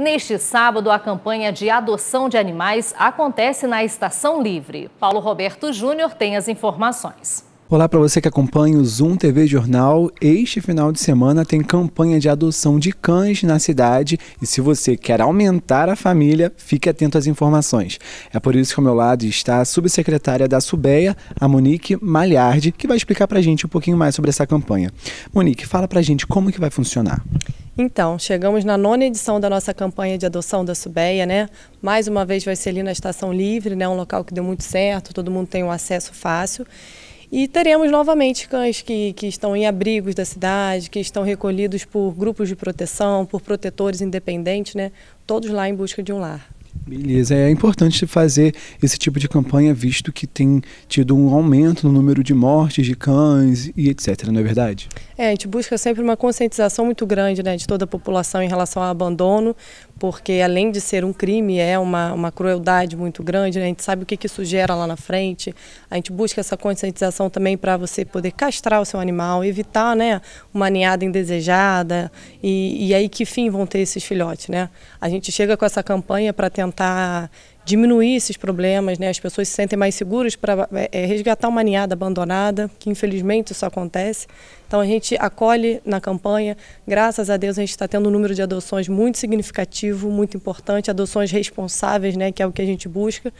Neste sábado, a campanha de adoção de animais acontece na Estação Livre. Paulo Roberto Júnior tem as informações. Olá para você que acompanha o Zoom TV Jornal. Este final de semana tem campanha de adoção de cães na cidade e se você quer aumentar a família, fique atento às informações. É por isso que ao meu lado está a subsecretária da Subeia, a Monique Malhardi, que vai explicar para a gente um pouquinho mais sobre essa campanha. Monique, fala para a gente como que vai funcionar. Então, chegamos na nona edição da nossa campanha de adoção da Subeia, né? Mais uma vez vai ser ali na Estação Livre, né? Um local que deu muito certo, todo mundo tem um acesso fácil. E teremos novamente cães que, que estão em abrigos da cidade, que estão recolhidos por grupos de proteção, por protetores independentes, né? todos lá em busca de um lar. Beleza, é importante fazer esse tipo de campanha, visto que tem tido um aumento no número de mortes de cães e etc, não é verdade? É, a gente busca sempre uma conscientização muito grande né, de toda a população em relação ao abandono, porque além de ser um crime, é uma, uma crueldade muito grande, né? a gente sabe o que, que isso gera lá na frente, a gente busca essa conscientização também para você poder castrar o seu animal, evitar né, uma ninhada indesejada, e, e aí que fim vão ter esses filhotes, né? A gente chega com essa campanha para tentar diminuir esses problemas, né? as pessoas se sentem mais seguras para é, é, resgatar uma ninhada abandonada, que infelizmente isso acontece. Então a gente acolhe na campanha, graças a Deus a gente está tendo um número de adoções muito significativo, muito importante, adoções responsáveis, né? que é o que a gente busca.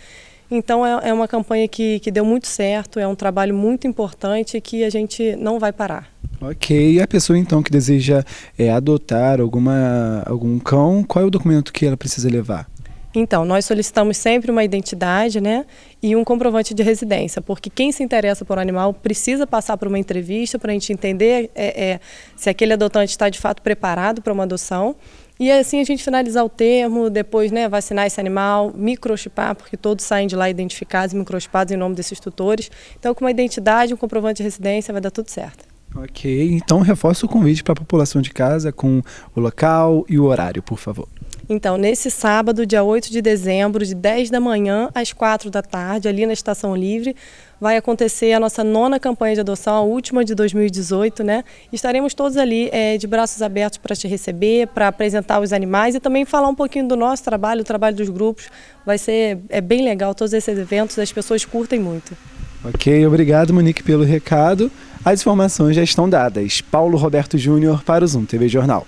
Então é, é, uma campanha que, que deu muito certo, é um trabalho muito importante que a gente não vai parar. Ok, e a pessoa então que deseja é, adotar alguma, algum cão, qual é o documento que ela precisa levar? Então, nós solicitamos sempre uma identidade né, e um comprovante de residência, porque quem se interessa por um animal precisa passar por uma entrevista para a gente entender é, é, se aquele adotante está de fato preparado para uma adoção. E assim a gente finalizar o termo, depois né, vacinar esse animal, microchipar, porque todos saem de lá identificados e microchipados em nome desses tutores. Então, com uma identidade, um comprovante de residência, vai dar tudo certo. Ok, então reforça o convite para a população de casa com o local e o horário, por favor. Então, nesse sábado, dia 8 de dezembro, de 10 da manhã às 4 da tarde, ali na Estação Livre, vai acontecer a nossa nona campanha de adoção, a última de 2018, né? Estaremos todos ali é, de braços abertos para te receber, para apresentar os animais e também falar um pouquinho do nosso trabalho, o trabalho dos grupos. Vai ser é bem legal todos esses eventos, as pessoas curtem muito. Ok, obrigado Monique pelo recado. As informações já estão dadas. Paulo Roberto Júnior para o Zoom TV Jornal.